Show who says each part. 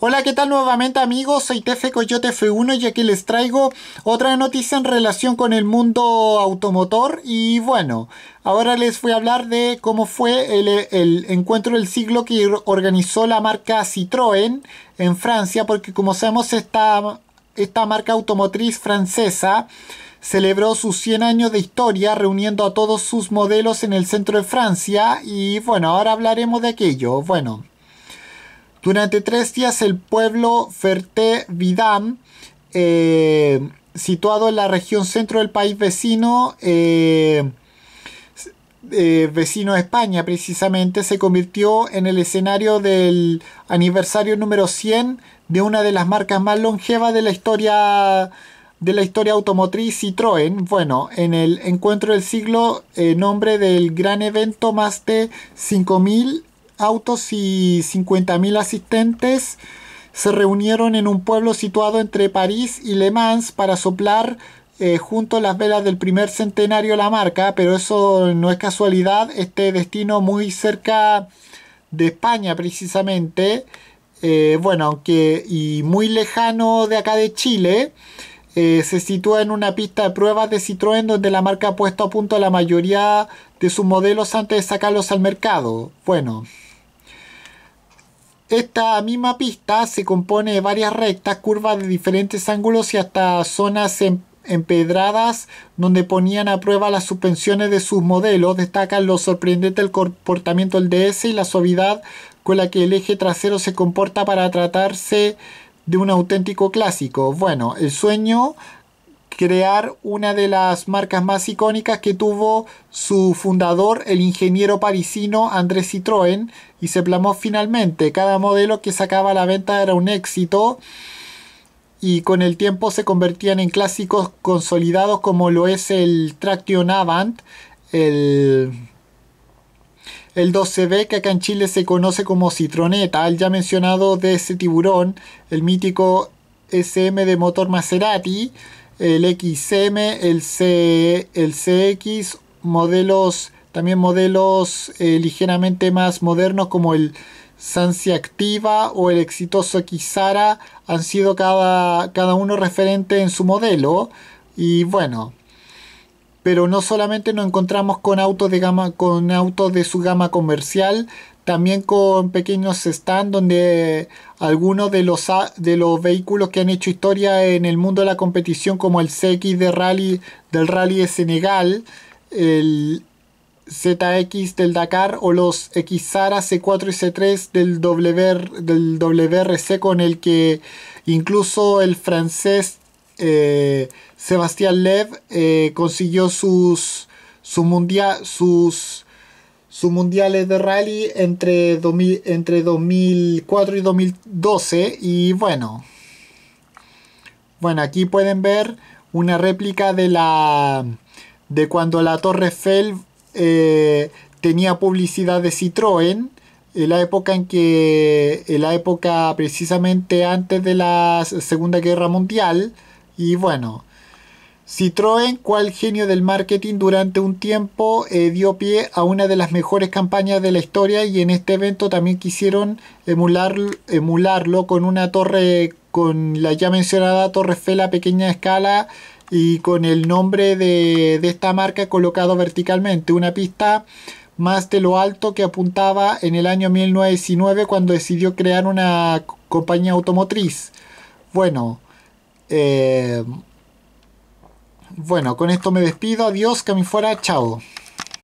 Speaker 1: Hola, ¿qué tal nuevamente amigos? Soy TF Coyote F1 y aquí les traigo otra noticia en relación con el mundo automotor y bueno, ahora les voy a hablar de cómo fue el, encuentro del siglo que organizó la marca Citroën en Francia, porque como sabemos esta, esta marca automotriz francesa celebró sus 100 años de historia reuniendo a todos sus modelos en el centro de Francia y bueno, ahora hablaremos de aquello. Bueno. Durante tres días el pueblo Ferté Vidam, eh, situado en la región centro del país vecino, eh, eh, vecino de España precisamente, se convirtió en el escenario del aniversario número 100 de una de las marcas más longevas de la historia de la historia automotriz Citroën. Bueno, en el encuentro del siglo, eh, nombre del gran evento, más de 5.000 autos y 50.000 asistentes se reunieron en un pueblo situado entre París y Le Mans para soplar eh, junto a las velas del primer centenario la marca, pero eso no es casualidad, este destino muy cerca de España precisamente, eh, bueno, aunque y muy lejano de acá de Chile, eh, se sitúa en una pista de pruebas de Citroën donde la marca ha puesto a punto la mayoría de sus modelos antes de sacarlos al mercado. Bueno, esta misma pista se compone de varias rectas, curvas de diferentes ángulos y hasta zonas em-, empedradas donde ponían a prueba las suspensiones de sus modelos. Destacan lo sorprendente el comportamiento del DS y la suavidad con la que el eje trasero se comporta para tratarse de un auténtico clásico. Bueno, el sueño crear una de las marcas más icónicas que tuvo su fundador, el ingeniero parisino André Citroën, y se plamó finalmente. Cada modelo que sacaba a la venta era un éxito y con el tiempo se convertían en clásicos consolidados como lo es el Traction Avant, el el 12B, que acá en Chile se conoce como Citroneta, el ya mencionado de ese tiburón, el mítico SM de motor Maserati, el XM, el, el CX, modelos, también modelos eh, ligeramente más modernos como el Sancia Activa o el exitoso Xara han sido cada, cada uno referente en su modelo y bueno pero no solamente nos encontramos con autos de gama con autos de su gama comercial también con pequeños stands donde algunos de los, de los vehículos que han hecho historia en el mundo de la competición, como el CX de rally, del Rally de Senegal, el ZX del Dakar o los XARA C4 y C3 del, W del WRC, con el que incluso el francés eh, Sebastián Lev eh, consiguió sus, su mundial, sus sus mundiales de rally entre, 2000, entre 2004 y 2012 y bueno bueno aquí pueden ver una réplica de la de cuando la Torre Eiffel eh, tenía publicidad de Citroën en la época en que en la época precisamente antes de la Segunda Guerra Mundial y bueno Citroën, cual genio del marketing, durante un tiempo eh, dio pie a una de las mejores campañas de la historia y en este evento también quisieron emular, emularlo con una torre, con la ya mencionada Torre Fela pequeña escala y con el nombre de, de esta marca colocado verticalmente. Una pista más de lo alto que apuntaba en el año 1919 cuando decidió crear una compañía automotriz. Bueno, eh, bueno, con esto me despido. Adiós, que me fuera. Chao.